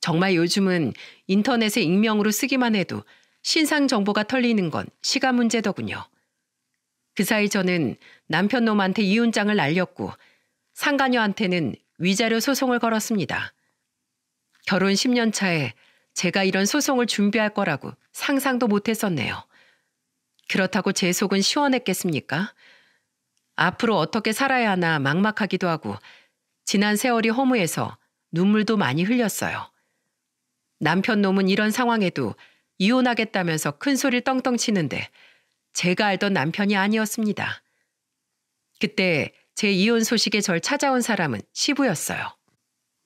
정말 요즘은 인터넷에 익명으로 쓰기만 해도 신상 정보가 털리는 건 시간 문제더군요. 그 사이 저는 남편놈한테 이혼장을 날렸고 상가녀한테는 위자료 소송을 걸었습니다. 결혼 10년 차에 제가 이런 소송을 준비할 거라고 상상도 못 했었네요. 그렇다고 제 속은 시원했겠습니까? 앞으로 어떻게 살아야 하나 막막하기도 하고 지난 세월이 허무해서 눈물도 많이 흘렸어요. 남편 놈은 이런 상황에도 이혼하겠다면서 큰 소리를 떵떵 치는데 제가 알던 남편이 아니었습니다. 그때 제 이혼 소식에 절 찾아온 사람은 시부였어요.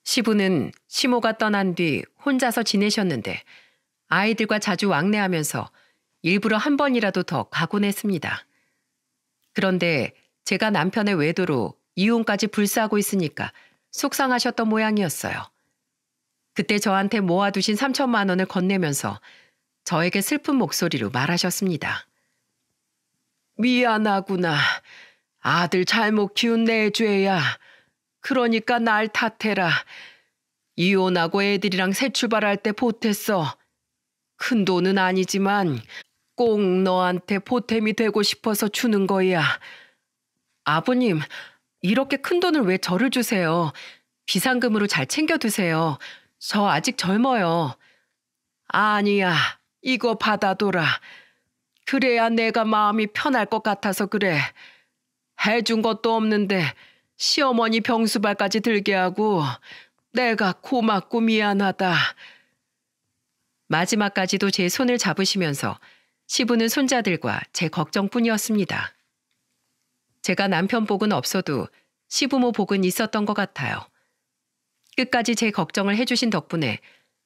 시부는 시모가 떠난 뒤 혼자서 지내셨는데 아이들과 자주 왕래하면서 일부러 한 번이라도 더 가곤 했습니다. 그런데 제가 남편의 외도로 이혼까지 불사하고 있으니까 속상하셨던 모양이었어요. 그때 저한테 모아두신 3천만 원을 건네면서 저에게 슬픈 목소리로 말하셨습니다. 미안하구나. 아들 잘못 키운 내 죄야. 그러니까 날 탓해라. 이혼하고 애들이랑 새 출발할 때 보탰어. 큰 돈은 아니지만 꼭 너한테 보탬이 되고 싶어서 주는 거야. 아버님, 이렇게 큰 돈을 왜 저를 주세요? 비상금으로 잘챙겨드세요저 아직 젊어요. 아니야, 이거 받아둬라. 그래야 내가 마음이 편할 것 같아서 그래. 해준 것도 없는데 시어머니 병수발까지 들게 하고 내가 고맙고 미안하다. 마지막까지도 제 손을 잡으시면서 시부는 손자들과 제 걱정뿐이었습니다. 제가 남편 복은 없어도 시부모 복은 있었던 것 같아요. 끝까지 제 걱정을 해주신 덕분에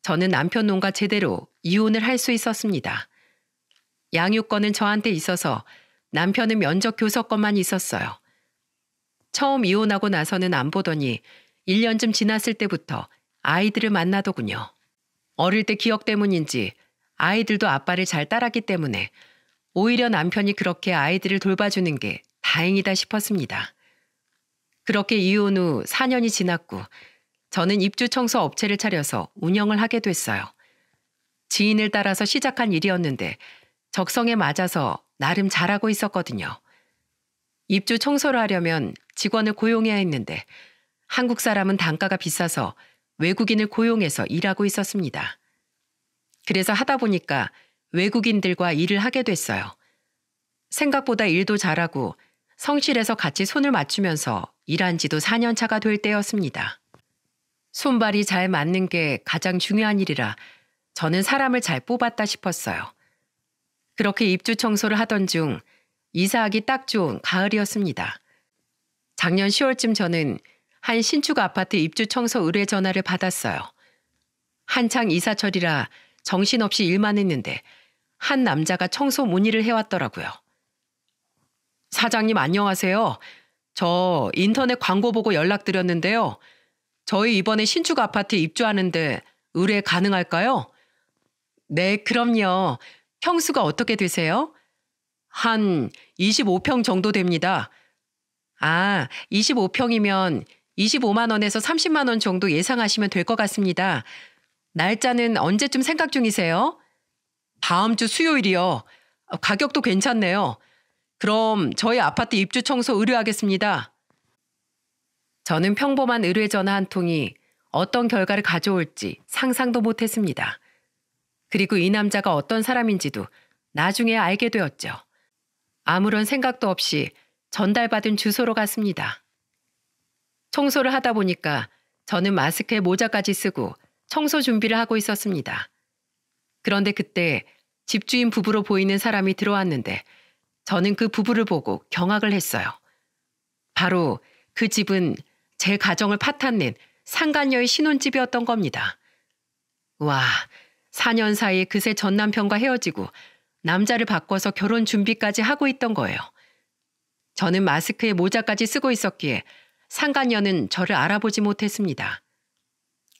저는 남편 농가 제대로 이혼을 할 수 있었습니다. 양육권은 저한테 있어서 남편은 면접 교섭권만 있었어요. 처음 이혼하고 나서는 안 보더니 1년쯤 지났을 때부터 아이들을 만나더군요. 어릴 때 기억 때문인지 아이들도 아빠를 잘 따랐기 때문에 오히려 남편이 그렇게 아이들을 돌봐주는 게 다행이다 싶었습니다. 그렇게 이혼 후 4년이 지났고 저는 입주 청소 업체를 차려서 운영을 하게 됐어요. 지인을 따라서 시작한 일이었는데 적성에 맞아서 나름 잘하고 있었거든요. 입주 청소를 하려면 직원을 고용해야 했는데 한국 사람은 단가가 비싸서 외국인을 고용해서 일하고 있었습니다. 그래서 하다 보니까 외국인들과 일을 하게 됐어요. 생각보다 일도 잘하고 성실해서 같이 손을 맞추면서 일한 지도 4년 차가 될 때였습니다. 손발이 잘 맞는 게 가장 중요한 일이라 저는 사람을 잘 뽑았다 싶었어요. 그렇게 입주 청소를 하던 중 이사하기 딱 좋은 가을이었습니다. 작년 10월쯤 저는 한 신축 아파트 입주 청소 의뢰 전화를 받았어요. 한창 이사철이라 정신없이 일만 했는데 한 남자가 청소 문의를 해왔더라고요. 사장님 안녕하세요. 저 인터넷 광고 보고 연락드렸는데요. 저희 이번에 신축 아파트 입주하는데 의뢰 가능할까요? 네, 그럼요. 평수가 어떻게 되세요? 한 25평 정도 됩니다. 아, 25평이면 25만원에서 30만원 정도 예상하시면 될 것 같습니다. 날짜는 언제쯤 생각 중이세요? 다음 주 수요일이요. 가격도 괜찮네요. 그럼 저희 아파트 입주 청소 의뢰하겠습니다. 저는 평범한 의뢰 전화 한 통이 어떤 결과를 가져올지 상상도 못했습니다. 그리고 이 남자가 어떤 사람인지도 나중에 알게 되었죠. 아무런 생각도 없이 전달받은 주소로 갔습니다. 청소를 하다 보니까 저는 마스크에 모자까지 쓰고 청소 준비를 하고 있었습니다. 그런데 그때 집주인 부부로 보이는 사람이 들어왔는데 저는 그 부부를 보고 경악을 했어요. 바로 그 집은 제 가정을 파탄낸 상간녀의 신혼집이었던 겁니다. 와, 4년 사이 그새 전 남편과 헤어지고 남자를 바꿔서 결혼 준비까지 하고 있던 거예요. 저는 마스크에 모자까지 쓰고 있었기에 상간녀는 저를 알아보지 못했습니다.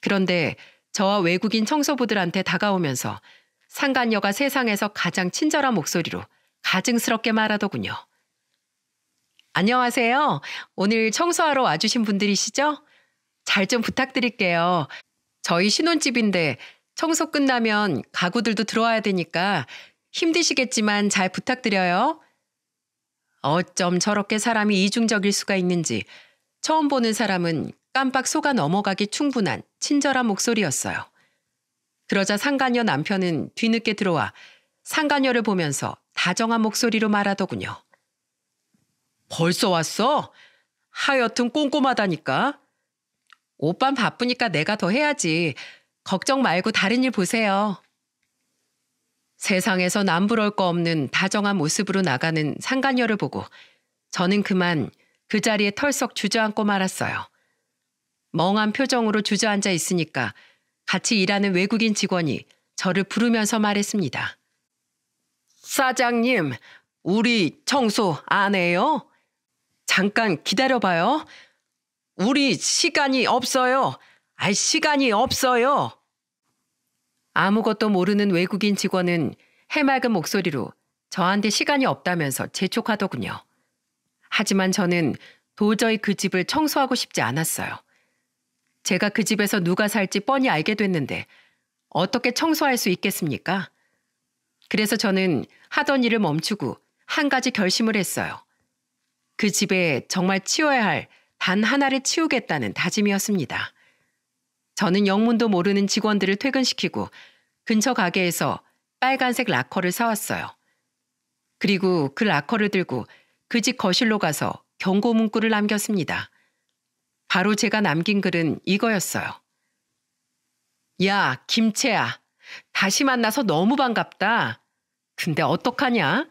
그런데 저와 외국인 청소부들한테 다가오면서 상간녀가 세상에서 가장 친절한 목소리로 가증스럽게 말하더군요. 안녕하세요. 오늘 청소하러 와주신 분들이시죠? 잘 좀 부탁드릴게요. 저희 신혼집인데 청소 끝나면 가구들도 들어와야 되니까 힘드시겠지만 잘 부탁드려요. 어쩜 저렇게 사람이 이중적일 수가 있는지 처음 보는 사람은 깜빡 속아 넘어가기 충분한 친절한 목소리였어요. 그러자 상간녀 남편은 뒤늦게 들어와 상간녀를 보면서 다정한 목소리로 말하더군요. 벌써 왔어? 하여튼 꼼꼼하다니까. 오빤 바쁘니까 내가 더 해야지. 걱정 말고 다른 일 보세요. 세상에서 남부럴거 없는 다정한 모습으로 나가는 상간녀를 보고 저는 그만 그 자리에 털썩 주저앉고 말았어요. 멍한 표정으로 주저앉아 있으니까 같이 일하는 외국인 직원이 저를 부르면서 말했습니다. 사장님, 우리 청소 안 해요? 잠깐 기다려봐요. 우리 시간이 없어요. 아, 시간이 없어요. 아무것도 모르는 외국인 직원은 해맑은 목소리로 저한테 시간이 없다면서 재촉하더군요. 하지만 저는 도저히 그 집을 청소하고 싶지 않았어요. 제가 그 집에서 누가 살지 뻔히 알게 됐는데 어떻게 청소할 수 있겠습니까? 그래서 저는 하던 일을 멈추고 한 가지 결심을 했어요. 그 집에 정말 치워야 할 단 하나를 치우겠다는 다짐이었습니다. 저는 영문도 모르는 직원들을 퇴근시키고 근처 가게에서 빨간색 라커를 사왔어요. 그리고 그 라커를 들고 그 집 거실로 가서 경고 문구를 남겼습니다. 바로 제가 남긴 글은 이거였어요. 야, 김채야. 다시 만나서 너무 반갑다. 근데 어떡하냐?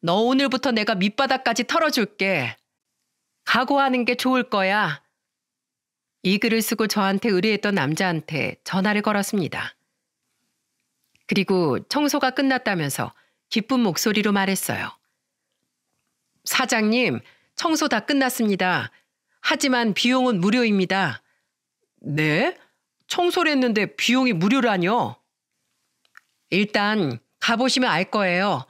너 오늘부터 내가 밑바닥까지 털어줄게. 각오하는 게 좋을 거야. 이 글을 쓰고 저한테 의뢰했던 남자한테 전화를 걸었습니다. 그리고 청소가 끝났다면서 기쁜 목소리로 말했어요. 사장님, 청소 다 끝났습니다. 하지만 비용은 무료입니다. 네? 청소를 했는데 비용이 무료라뇨? 일단 가보시면 알 거예요.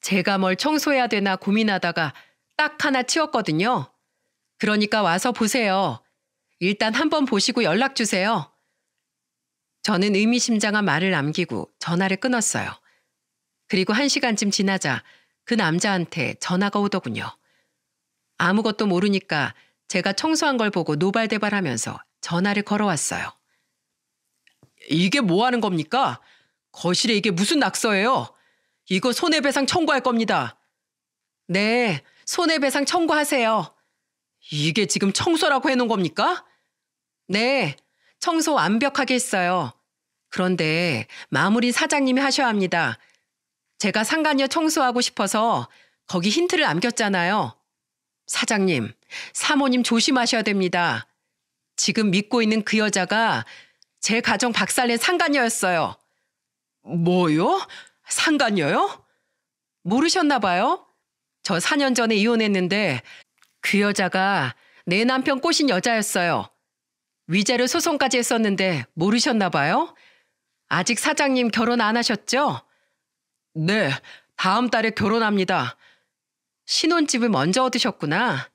제가 뭘 청소해야 되나 고민하다가 딱 하나 치웠거든요. 그러니까 와서 보세요. 일단 한번 보시고 연락 주세요. 저는 의미심장한 말을 남기고 전화를 끊었어요. 그리고 한 시간쯤 지나자 그 남자한테 전화가 오더군요. 아무것도 모르니까 제가 청소한 걸 보고 노발대발하면서 전화를 걸어왔어요. 이게 뭐 하는 겁니까? 거실에 이게 무슨 낙서예요? 이거 손해배상 청구할 겁니다. 네, 손해배상 청구하세요. 이게 지금 청소라고 해놓은 겁니까? 네, 청소 완벽하게 했어요. 그런데 마무리 사장님이 하셔야 합니다. 제가 상간녀 청소하고 싶어서 거기 힌트를 남겼잖아요. 사장님, 사모님 조심하셔야 됩니다. 지금 믿고 있는 그 여자가 제 가정 박살낸 상간녀였어요. 뭐요? 상관녀요 모르셨나 봐요? 저 4년 전에 이혼했는데 그 여자가 내 남편 꼬신 여자였어요. 위자료 소송까지 했었는데 모르셨나 봐요? 아직 사장님 결혼 안 하셨죠? 네, 다음 달에 결혼합니다. 신혼집을 먼저 얻으셨구나.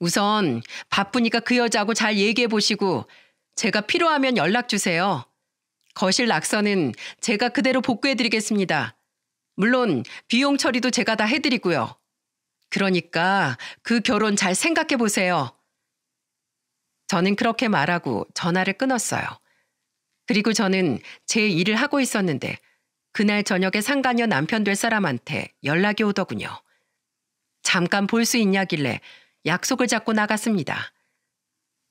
우선 바쁘니까 그 여자하고 잘 얘기해 보시고 제가 필요하면 연락 주세요. 거실 낙서는 제가 그대로 복구해드리겠습니다. 물론 비용 처리도 제가 다 해드리고요. 그러니까 그 결혼 잘 생각해 보세요. 저는 그렇게 말하고 전화를 끊었어요. 그리고 저는 제 일을 하고 있었는데 그날 저녁에 상가녀 남편 될 사람한테 연락이 오더군요. 잠깐 볼 수 있냐길래 약속을 잡고 나갔습니다.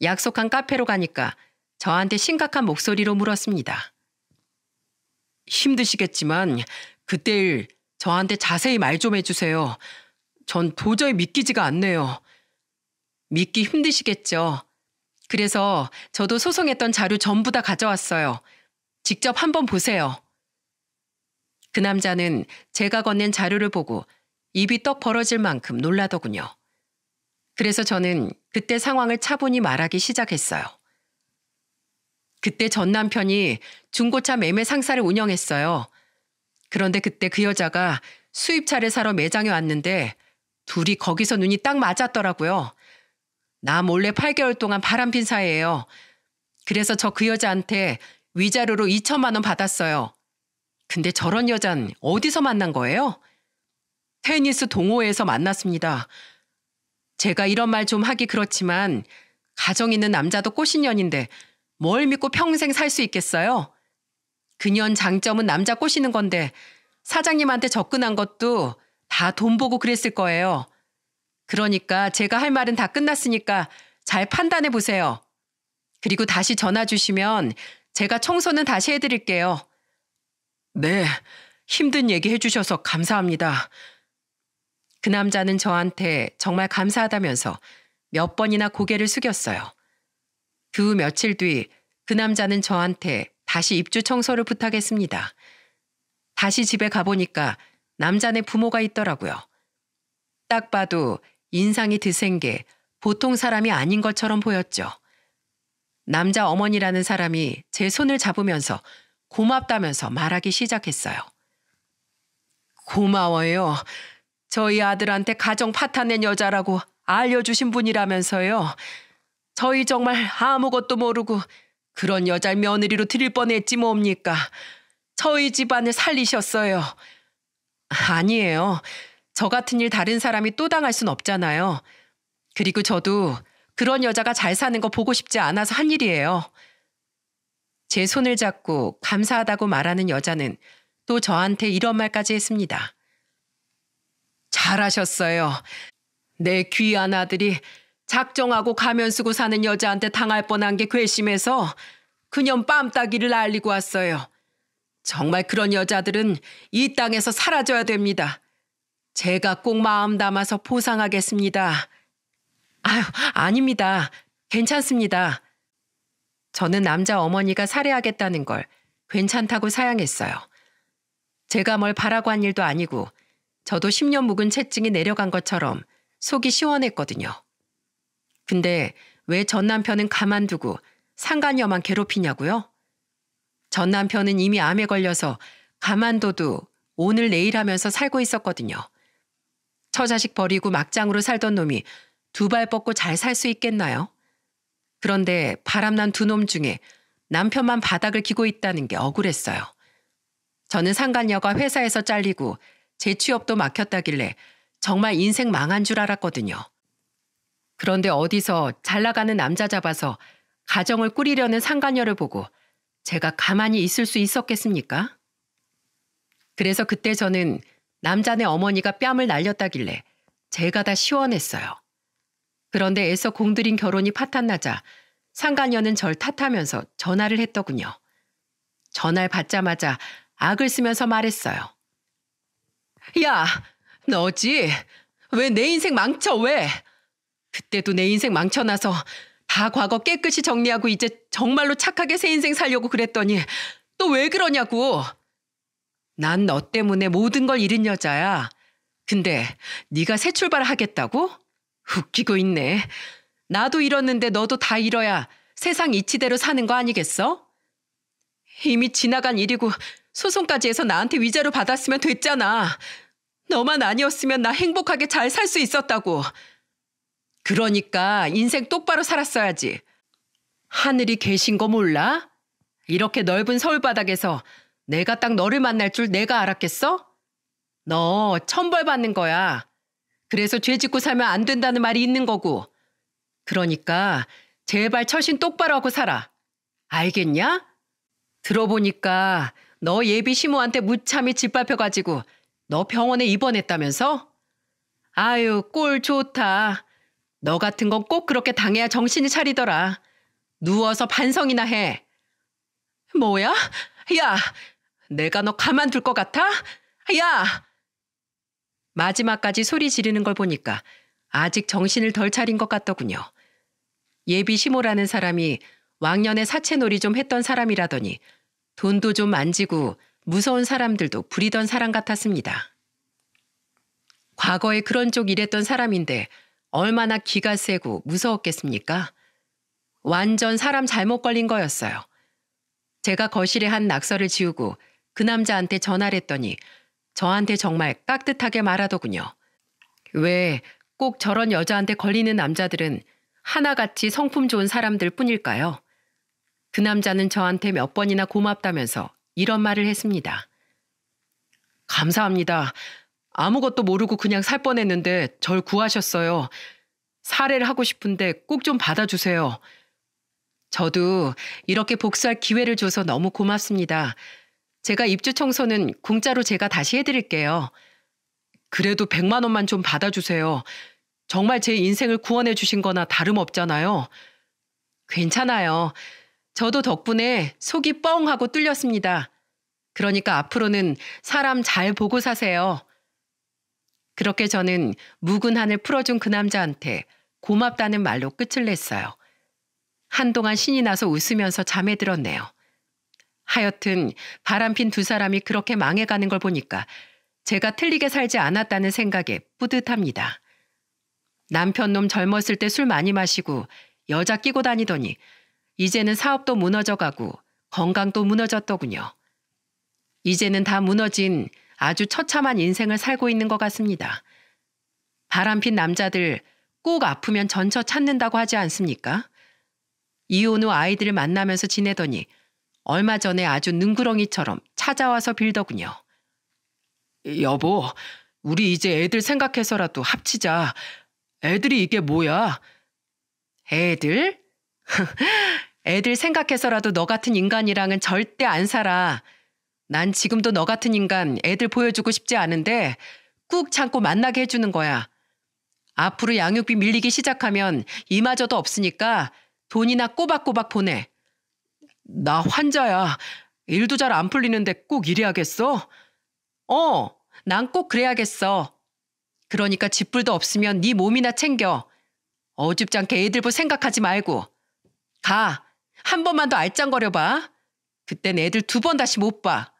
약속한 카페로 가니까 저한테 심각한 목소리로 물었습니다. 힘드시겠지만 그때 일 저한테 자세히 말 좀 해주세요. 전 도저히 믿기지가 않네요. 믿기 힘드시겠죠. 그래서 저도 소송했던 자료 전부 다 가져왔어요. 직접 한번 보세요. 그 남자는 제가 건넨 자료를 보고 입이 떡 벌어질 만큼 놀라더군요. 그래서 저는 그때 상황을 차분히 말하기 시작했어요. 그때 전 남편이 중고차 매매 상사를 운영했어요. 그런데 그때 그 여자가 수입차를 사러 매장에 왔는데 둘이 거기서 눈이 딱 맞았더라고요. 나 몰래 8개월 동안 바람핀 사이에요 그래서 저 그 여자한테 위자료로 2천만 원 받았어요. 근데 저런 여잔 어디서 만난 거예요? 테니스 동호회에서 만났습니다. 제가 이런 말 좀 하기 그렇지만 가정 있는 남자도 꽃신년인데 뭘 믿고 평생 살 수 있겠어요? 그년 장점은 남자 꼬시는 건데 사장님한테 접근한 것도 다 돈 보고 그랬을 거예요. 그러니까 제가 할 말은 다 끝났으니까 잘 판단해 보세요. 그리고 다시 전화 주시면 제가 청소는 다시 해드릴게요. 네, 힘든 얘기 해주셔서 감사합니다. 그 남자는 저한테 정말 감사하다면서 몇 번이나 고개를 숙였어요. 그 며칠 뒤 그 남자는 저한테 다시 입주 청소를 부탁했습니다. 다시 집에 가보니까 남자네 부모가 있더라고요. 딱 봐도 인상이 드센 게 보통 사람이 아닌 것처럼 보였죠. 남자 어머니라는 사람이 제 손을 잡으면서 고맙다면서 말하기 시작했어요. 고마워요. 저희 아들한테 가정 파탄낸 여자라고 알려주신 분이라면서요. 저희 정말 아무것도 모르고 그런 여자를 며느리로 드릴 뻔했지 뭡니까. 저희 집안을 살리셨어요. 아니에요. 저 같은 일 다른 사람이 또 당할 순 없잖아요. 그리고 저도 그런 여자가 잘 사는 거 보고 싶지 않아서 한 일이에요. 제 손을 잡고 감사하다고 말하는 여자는 또 저한테 이런 말까지 했습니다. 잘하셨어요. 내 귀한 아들이 작정하고 가면 쓰고 사는 여자한테 당할 뻔한 게 괘씸해서 그년 뺨따기를 날리고 왔어요. 정말 그런 여자들은 이 땅에서 사라져야 됩니다. 제가 꼭 마음 담아서 보상하겠습니다. 아유, 아닙니다. 괜찮습니다. 저는 남자 어머니가 살해하겠다는 걸 괜찮다고 사양했어요. 제가 뭘 바라고 한 일도 아니고 저도 10년 묵은 채증이 내려간 것처럼 속이 시원했거든요. 근데 왜 전 남편은 가만두고 상간녀만 괴롭히냐고요? 전 남편은 이미 암에 걸려서 가만둬도 오늘 내일 하면서 살고 있었거든요. 처자식 버리고 막장으로 살던 놈이 두 발 뻗고 잘 살 수 있겠나요? 그런데 바람난 두 놈 중에 남편만 바닥을 기고 있다는 게 억울했어요. 저는 상간녀가 회사에서 잘리고 재취업도 막혔다길래 정말 인생 망한 줄 알았거든요. 그런데 어디서 잘 나가는 남자 잡아서 가정을 꾸리려는 상간녀를 보고 제가 가만히 있을 수 있었겠습니까? 그래서 그때 저는 남자네 어머니가 뺨을 날렸다길래 제가 다 시원했어요. 그런데 애써 공들인 결혼이 파탄나자 상간녀는 절 탓하면서 전화를 했더군요. 전화를 받자마자 악을 쓰면서 말했어요. 야, 너지? 왜 내 인생 망쳐, 왜? 그때도 내 인생 망쳐놔서 다 과거 깨끗이 정리하고 이제 정말로 착하게 새 인생 살려고 그랬더니 또 왜 그러냐고. 난 너 때문에 모든 걸 잃은 여자야. 근데 네가 새 출발하겠다고? 웃기고 있네. 나도 잃었는데 너도 다 잃어야 세상 이치대로 사는 거 아니겠어? 이미 지나간 일이고 소송까지 해서 나한테 위자료 받았으면 됐잖아. 너만 아니었으면 나 행복하게 잘 살 수 있었다고. 그러니까 인생 똑바로 살았어야지. 하늘이 계신 거 몰라? 이렇게 넓은 서울 바닥에서 내가 딱 너를 만날 줄 내가 알았겠어? 너 천벌 받는 거야. 그래서 죄 짓고 살면 안 된다는 말이 있는 거고. 그러니까 제발 처신 똑바로 하고 살아. 알겠냐? 들어보니까 너 예비 시모한테 무참히 짓밟혀가지고 너 병원에 입원했다면서? 아유, 꼴 좋다. 너 같은 건 꼭 그렇게 당해야 정신이 차리더라. 누워서 반성이나 해. 뭐야? 야, 내가 너 가만둘 것 같아? 야! 마지막까지 소리 지르는 걸 보니까 아직 정신을 덜 차린 것 같더군요. 예비 시모라는 사람이 왕년에 사채놀이 좀 했던 사람이라더니 돈도 좀 만지고 무서운 사람들도 부리던 사람 같았습니다. 과거에 그런 쪽 일했던 사람인데 얼마나 기가 세고 무서웠겠습니까? 완전 사람 잘못 걸린 거였어요. 제가 거실에 한 낙서를 지우고 그 남자한테 전화를 했더니 저한테 정말 깍듯하게 말하더군요. 왜 꼭 저런 여자한테 걸리는 남자들은 하나같이 성품 좋은 사람들 뿐일까요? 그 남자는 저한테 몇 번이나 고맙다면서 이런 말을 했습니다. 감사합니다. 아무것도 모르고 그냥 살 뻔했는데 절 구하셨어요. 사례를 하고 싶은데 꼭 좀 받아주세요. 저도 이렇게 복수할 기회를 줘서 너무 고맙습니다. 제가 입주 청소는 공짜로 제가 다시 해드릴게요. 그래도 100만 원만 좀 받아주세요. 정말 제 인생을 구원해 주신 거나 다름없잖아요. 괜찮아요. 저도 덕분에 속이 뻥 하고 뚫렸습니다. 그러니까 앞으로는 사람 잘 보고 사세요. 그렇게 저는 묵은 한을 풀어준 그 남자한테 고맙다는 말로 끝을 냈어요. 한동안 신이 나서 웃으면서 잠에 들었네요. 하여튼 바람핀 두 사람이 그렇게 망해가는 걸 보니까 제가 틀리게 살지 않았다는 생각에 뿌듯합니다. 남편놈 젊었을 때 술 많이 마시고 여자 끼고 다니더니 이제는 사업도 무너져가고 건강도 무너졌더군요. 이제는 다 무너진 아주 처참한 인생을 살고 있는 것 같습니다. 바람핀 남자들 꼭 아프면 전처 찾는다고 하지 않습니까? 이혼 후 아이들을 만나면서 지내더니 얼마 전에 아주 능구렁이처럼 찾아와서 빌더군요. 여보, 우리 이제 애들 생각해서라도 합치자. 애들이 이게 뭐야? 애들? 애들 생각해서라도 너 같은 인간이랑은 절대 안 살아. 난 지금도 너 같은 인간 애들 보여주고 싶지 않은데 꾹 참고 만나게 해주는 거야. 앞으로 양육비 밀리기 시작하면 이마저도 없으니까 돈이나 꼬박꼬박 보내. 나 환자야. 일도 잘 안 풀리는데 꼭 이래야겠어? 어, 난 꼭 그래야겠어. 그러니까 집불도 없으면 네 몸이나 챙겨. 어줍지않게 애들보 생각하지 말고. 가. 한 번만 더 알짱거려봐. 그땐 애들 두 번 다시 못 봐.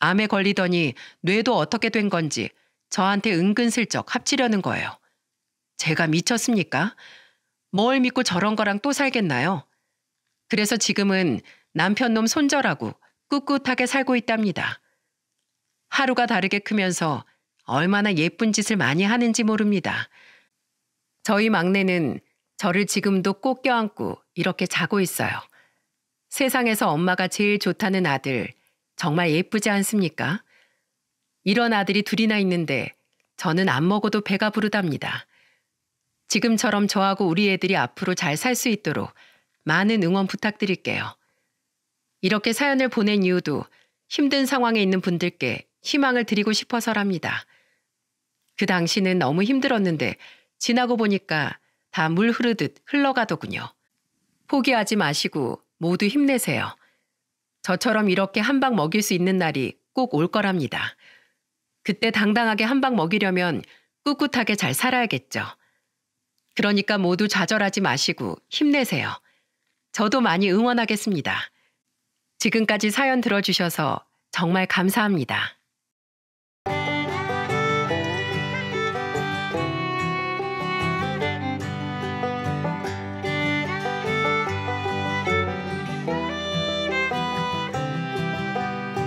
암에 걸리더니 뇌도 어떻게 된 건지 저한테 은근슬쩍 합치려는 거예요. 제가 미쳤습니까? 뭘 믿고 저런 거랑 또 살겠나요? 그래서 지금은 남편놈 손절하고 꿋꿋하게 살고 있답니다. 하루가 다르게 크면서 얼마나 예쁜 짓을 많이 하는지 모릅니다. 저희 막내는 저를 지금도 꼭 껴안고 이렇게 자고 있어요. 세상에서 엄마가 제일 좋다는 아들, 정말 예쁘지 않습니까? 이런 아들이 둘이나 있는데 저는 안 먹어도 배가 부르답니다. 지금처럼 저하고 우리 애들이 앞으로 잘 살 수 있도록 많은 응원 부탁드릴게요. 이렇게 사연을 보낸 이유도 힘든 상황에 있는 분들께 희망을 드리고 싶어서랍니다. 그 당시는 너무 힘들었는데 지나고 보니까 다 물 흐르듯 흘러가더군요. 포기하지 마시고 모두 힘내세요. 저처럼 이렇게 한 방 먹일 수 있는 날이 꼭 올 거랍니다. 그때 당당하게 한 방 먹이려면 꿋꿋하게 잘 살아야겠죠. 그러니까 모두 좌절하지 마시고 힘내세요. 저도 많이 응원하겠습니다. 지금까지 사연 들어주셔서 정말 감사합니다.